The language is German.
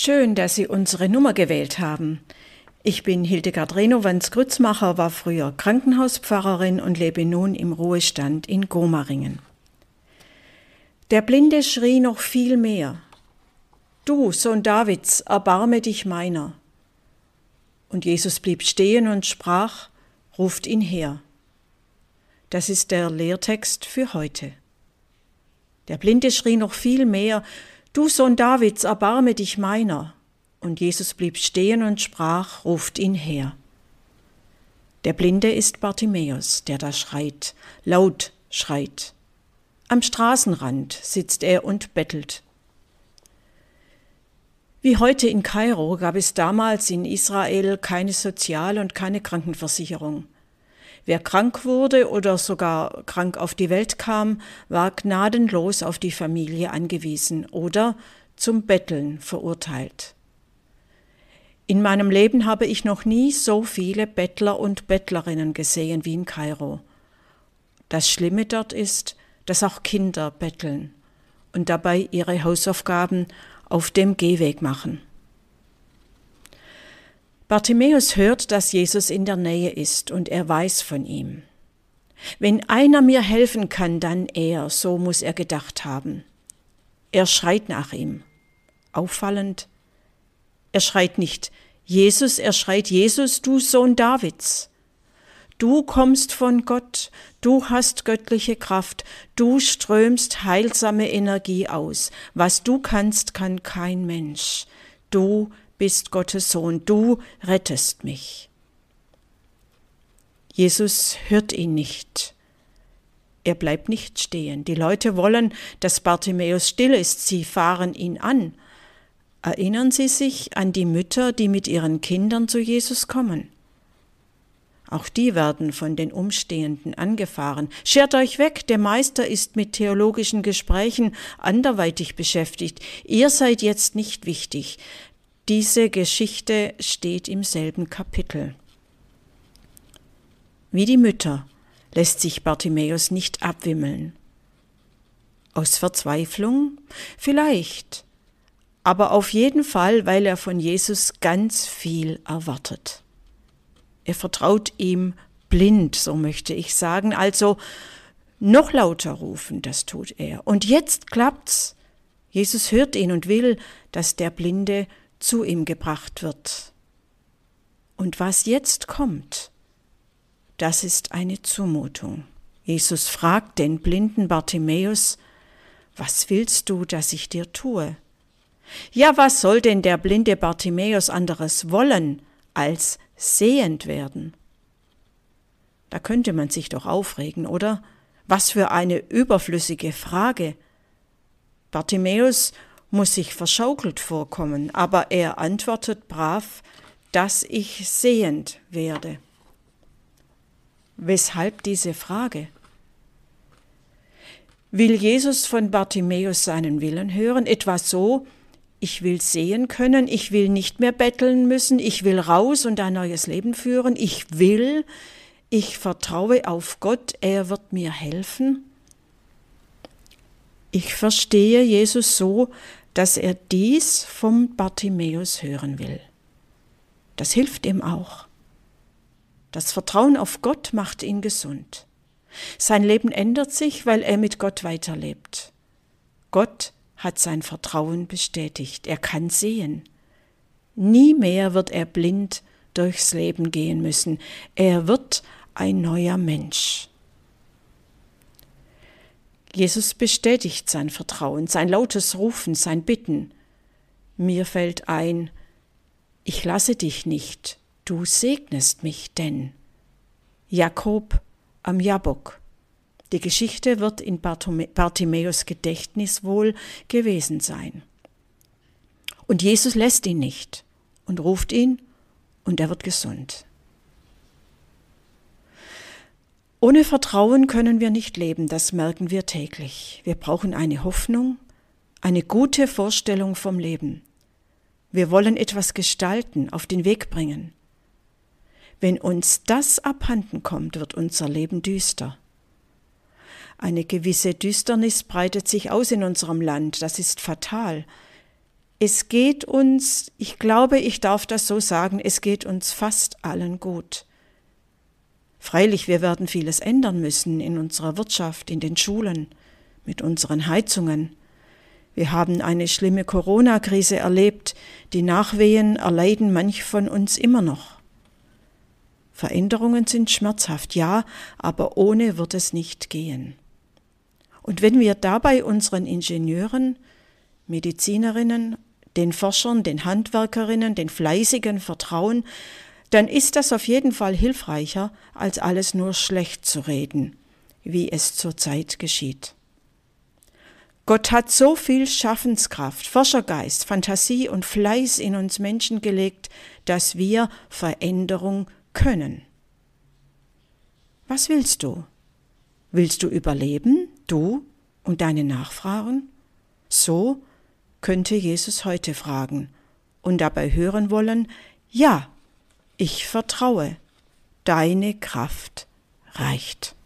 Schön, dass Sie unsere Nummer gewählt haben. Ich bin Hildegard Renovanz-Grützmacher, war früher Krankenhauspfarrerin und lebe nun im Ruhestand in Gomaringen. Der Blinde schrie noch viel mehr. Du, Sohn Davids, erbarme dich meiner. Und Jesus blieb stehen und sprach, ruft ihn her. Das ist der Lehrtext für heute. Der Blinde schrie noch viel mehr, Du Sohn Davids, erbarme dich meiner. Und Jesus blieb stehen und sprach, ruft ihn her. Der Blinde ist Bartimäus, der da schreit, laut schreit. Am Straßenrand sitzt er und bettelt. Wie heute in Kairo gab es damals in Israel keine Sozial- und keine Krankenversicherung. Wer krank wurde oder sogar krank auf die Welt kam, war gnadenlos auf die Familie angewiesen oder zum Betteln verurteilt. In meinem Leben habe ich noch nie so viele Bettler und Bettlerinnen gesehen wie in Kairo. Das Schlimme dort ist, dass auch Kinder betteln und dabei ihre Hausaufgaben auf dem Gehweg machen. Bartimäus hört, dass Jesus in der Nähe ist und er weiß von ihm. Wenn einer mir helfen kann, dann er, so muss er gedacht haben. Er schreit nach ihm. Auffallend. Er schreit nicht Jesus, er schreit Jesus, du Sohn Davids. Du kommst von Gott, du hast göttliche Kraft, du strömst heilsame Energie aus. Was du kannst, kann kein Mensch. Du bist Gottes Sohn, du rettest mich. Jesus hört ihn nicht. Er bleibt nicht stehen. Die Leute wollen, dass Bartimäus still ist. Sie fahren ihn an. Erinnern Sie sich an die Mütter, die mit ihren Kindern zu Jesus kommen. Auch die werden von den Umstehenden angefahren. Schert euch weg, der Meister ist mit theologischen Gesprächen anderweitig beschäftigt. Ihr seid jetzt nicht wichtig. Diese Geschichte steht im selben Kapitel. Wie die Mütter lässt sich Bartimäus nicht abwimmeln. Aus Verzweiflung? Vielleicht, aber auf jeden Fall, weil er von Jesus ganz viel erwartet. Er vertraut ihm blind, so möchte ich sagen, also noch lauter rufen, das tut er. Und jetzt klappt's. Jesus hört ihn und will, dass der Blinde zu ihm gebracht wird. Und was jetzt kommt, das ist eine Zumutung. Jesus fragt den blinden Bartimäus, was willst du, dass ich dir tue? Ja, was soll denn der blinde Bartimäus anderes wollen, als sehend werden? Da könnte man sich doch aufregen, oder? Was für eine überflüssige Frage. Bartimäus muss sich verschaukelt vorkommen, aber er antwortet brav, dass ich sehend werde. Weshalb diese Frage? Will Jesus von Bartimäus seinen Willen hören? Etwa so, ich will sehen können, ich will nicht mehr betteln müssen, ich will raus und ein neues Leben führen, ich will, ich vertraue auf Gott, er wird mir helfen? Ich verstehe Jesus so, dass er dies vom Bartimäus hören will. Das hilft ihm auch. Das Vertrauen auf Gott macht ihn gesund. Sein Leben ändert sich, weil er mit Gott weiterlebt. Gott hat sein Vertrauen bestätigt. Er kann sehen. Nie mehr wird er blind durchs Leben gehen müssen. Er wird ein neuer Mensch. Jesus bestätigt sein Vertrauen, sein lautes Rufen, sein Bitten. Mir fällt ein, ich lasse dich nicht, du segnest mich denn. Jakob am Jabok. Die Geschichte wird in Bartimäus Gedächtnis wohl gewesen sein. Und Jesus lässt ihn nicht und ruft ihn und er wird gesund. Ohne Vertrauen können wir nicht leben, das merken wir täglich. Wir brauchen eine Hoffnung, eine gute Vorstellung vom Leben. Wir wollen etwas gestalten, auf den Weg bringen. Wenn uns das abhanden kommt, wird unser Leben düster. Eine gewisse Düsternis breitet sich aus in unserem Land, das ist fatal. Es geht uns, ich glaube, ich darf das so sagen, es geht uns fast allen gut. Freilich, wir werden vieles ändern müssen in unserer Wirtschaft, in den Schulen, mit unseren Heizungen. Wir haben eine schlimme Corona-Krise erlebt, die Nachwehen erleiden manche von uns immer noch. Veränderungen sind schmerzhaft, ja, aber ohne wird es nicht gehen. Und wenn wir dabei unseren Ingenieuren, Medizinerinnen, den Forschern, den Handwerkerinnen, den Fleißigen vertrauen, dann ist das auf jeden Fall hilfreicher, als alles nur schlecht zu reden, wie es zurzeit geschieht. Gott hat so viel Schaffenskraft, Forschergeist, Fantasie und Fleiß in uns Menschen gelegt, dass wir Veränderung können. Was willst du? Willst du überleben, du und deine Nachfragen? So könnte Jesus heute fragen und dabei hören wollen, ja, ich vertraue, deine Kraft reicht.